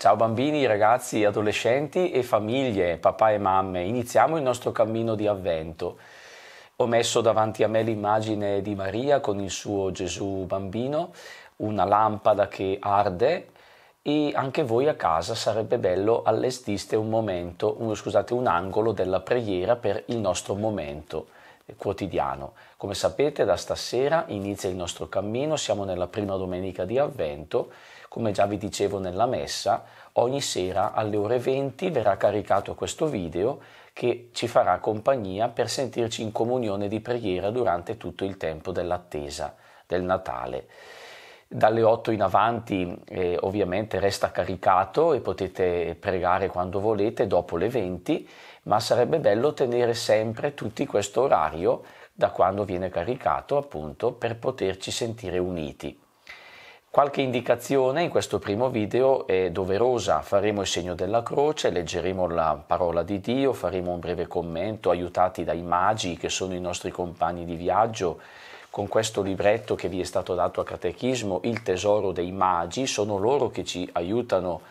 Ciao bambini, ragazzi, adolescenti e famiglie, papà e mamme, iniziamo il nostro cammino di avvento. Ho messo davanti a me l'immagine di Maria con il suo Gesù bambino, una lampada che arde e anche voi a casa sarebbe bello allestiste un momento, uno, scusate, un angolo della preghiera per il nostro momento quotidiano. Come sapete da stasera inizia il nostro cammino, siamo nella prima domenica di avvento come già vi dicevo nella messa, ogni sera alle ore 20 verrà caricato questo video che ci farà compagnia per sentirci in comunione di preghiera durante tutto il tempo dell'attesa del Natale. Dalle 8 in avanti eh, ovviamente resta caricato e potete pregare quando volete dopo le 20, ma sarebbe bello tenere sempre tutti questo orario da quando viene caricato appunto per poterci sentire uniti. Qualche indicazione in questo primo video è doverosa, faremo il segno della croce, leggeremo la parola di Dio, faremo un breve commento aiutati dai magi che sono i nostri compagni di viaggio con questo libretto che vi è stato dato a catechismo, Il tesoro dei magi, sono loro che ci aiutano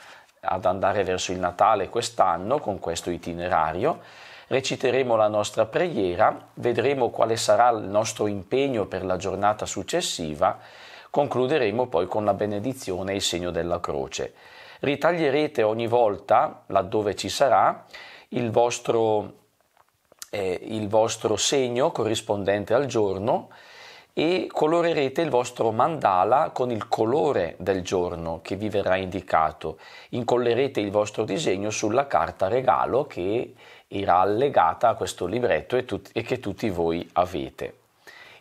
ad andare verso il Natale quest'anno con questo itinerario. Reciteremo la nostra preghiera, vedremo quale sarà il nostro impegno per la giornata successiva Concluderemo poi con la benedizione e il segno della croce. Ritaglierete ogni volta, laddove ci sarà, il vostro, eh, il vostro segno corrispondente al giorno e colorerete il vostro mandala con il colore del giorno che vi verrà indicato. Incollerete il vostro disegno sulla carta regalo che era allegata a questo libretto e, tut- e che tutti voi avete.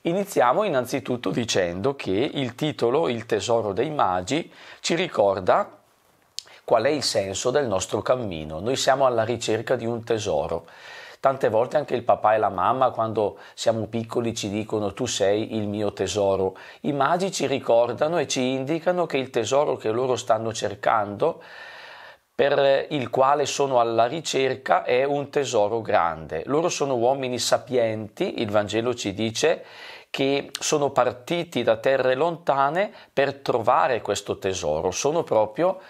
Iniziamo innanzitutto dicendo che il titolo Il tesoro dei magi ci ricorda qual è il senso del nostro cammino. Noi siamo alla ricerca di un tesoro. Tante volte anche il papà e la mamma quando siamo piccoli ci dicono tu sei il mio tesoro. I magi ci ricordano e ci indicano che il tesoro che loro stanno cercando per il quale sono alla ricerca è un tesoro grande. Loro sono uomini sapienti, il Vangelo ci dice, che sono partiti da terre lontane per trovare questo tesoro, sono proprio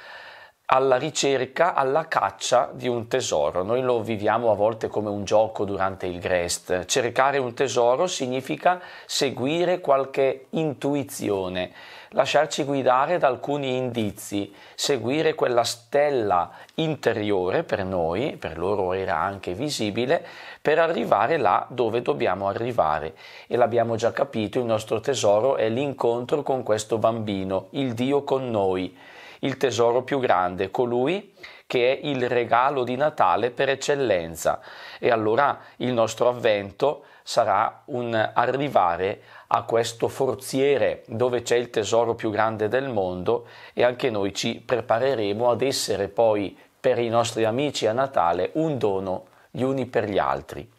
alla ricerca, alla caccia di un tesoro. Noi lo viviamo a volte come un gioco durante il Grest. Cercare un tesoro significa seguire qualche intuizione, lasciarci guidare da alcuni indizi, seguire quella stella interiore per noi, per loro era anche visibile, per arrivare là dove dobbiamo arrivare. E l'abbiamo già capito, il nostro tesoro è l'incontro con questo bambino, il Dio con noi il tesoro più grande, colui che è il regalo di Natale per eccellenza. E allora il nostro avvento sarà un arrivare a questo forziere dove c'è il tesoro più grande del mondo e anche noi ci prepareremo ad essere poi per i nostri amici a Natale un dono gli uni per gli altri.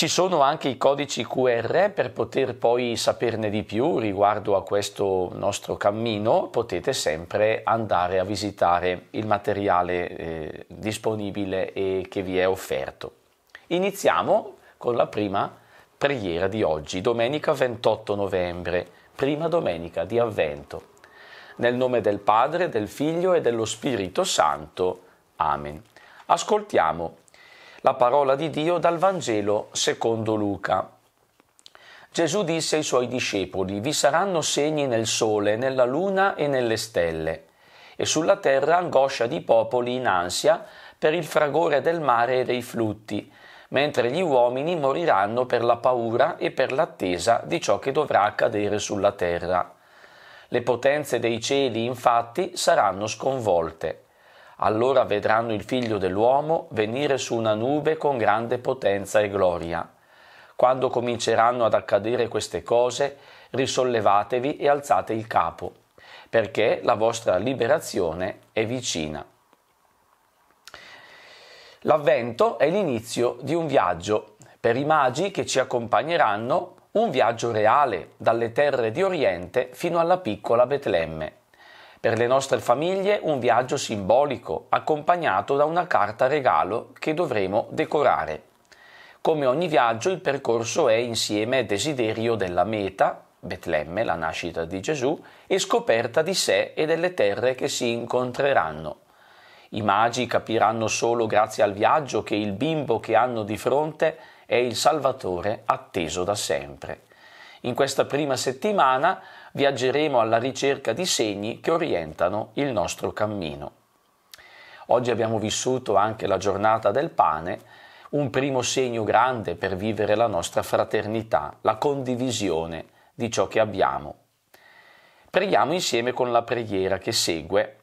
Ci sono anche i codici QR per poter poi saperne di più riguardo a questo nostro cammino, potete sempre andare a visitare il materiale eh, disponibile e che vi è offerto. Iniziamo con la prima preghiera di oggi, domenica 28 novembre, prima domenica di avvento. Nel nome del Padre, del Figlio e dello Spirito Santo. Amen. Ascoltiamo la parola di Dio dal Vangelo secondo Luca. Gesù disse ai suoi discepoli, vi saranno segni nel sole, nella luna e nelle stelle, e sulla terra angoscia di popoli in ansia per il fragore del mare e dei flutti, mentre gli uomini moriranno per la paura e per l'attesa di ciò che dovrà accadere sulla terra. Le potenze dei cieli infatti saranno sconvolte. Allora vedranno il figlio dell'uomo venire su una nube con grande potenza e gloria. Quando cominceranno ad accadere queste cose, risollevatevi e alzate il capo, perché la vostra liberazione è vicina. L'avvento è l'inizio di un viaggio. Per i magi che ci accompagneranno un viaggio reale dalle terre di Oriente fino alla piccola Betlemme. Per le nostre famiglie un viaggio simbolico, accompagnato da una carta regalo che dovremo decorare. Come ogni viaggio il percorso è insieme desiderio della meta, Betlemme, la nascita di Gesù, e scoperta di sé e delle terre che si incontreranno. I magi capiranno solo grazie al viaggio che il bimbo che hanno di fronte è il Salvatore atteso da sempre. In questa prima settimana viaggeremo alla ricerca di segni che orientano il nostro cammino. Oggi abbiamo vissuto anche la giornata del pane, un primo segno grande per vivere la nostra fraternità, la condivisione di ciò che abbiamo. Preghiamo insieme con la preghiera che segue.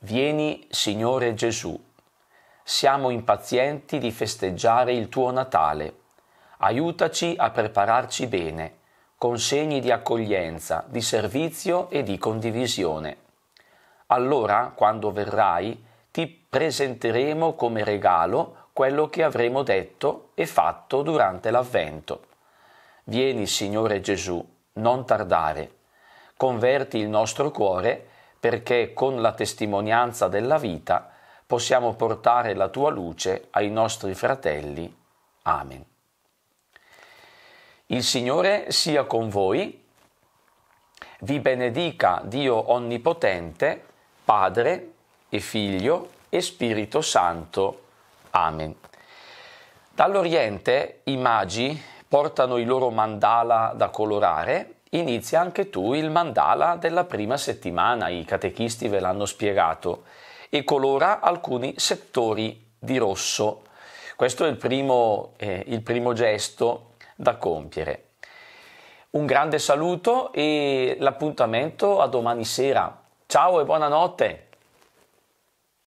Vieni, Signore Gesù, siamo impazienti di festeggiare il tuo Natale. Aiutaci a prepararci bene con segni di accoglienza, di servizio e di condivisione. Allora, quando verrai, ti presenteremo come regalo quello che avremo detto e fatto durante l'avvento. Vieni, Signore Gesù, non tardare. Converti il nostro cuore perché con la testimonianza della vita possiamo portare la tua luce ai nostri fratelli. Amen. Il Signore sia con voi, vi benedica Dio Onnipotente, Padre e Figlio e Spirito Santo. Amen. Dall'Oriente i magi portano i loro mandala da colorare, inizia anche tu il mandala della prima settimana, i catechisti ve l'hanno spiegato, e colora alcuni settori di rosso. Questo è il primo, eh, il primo gesto da compiere. Un grande saluto e l'appuntamento a domani sera. Ciao e buonanotte!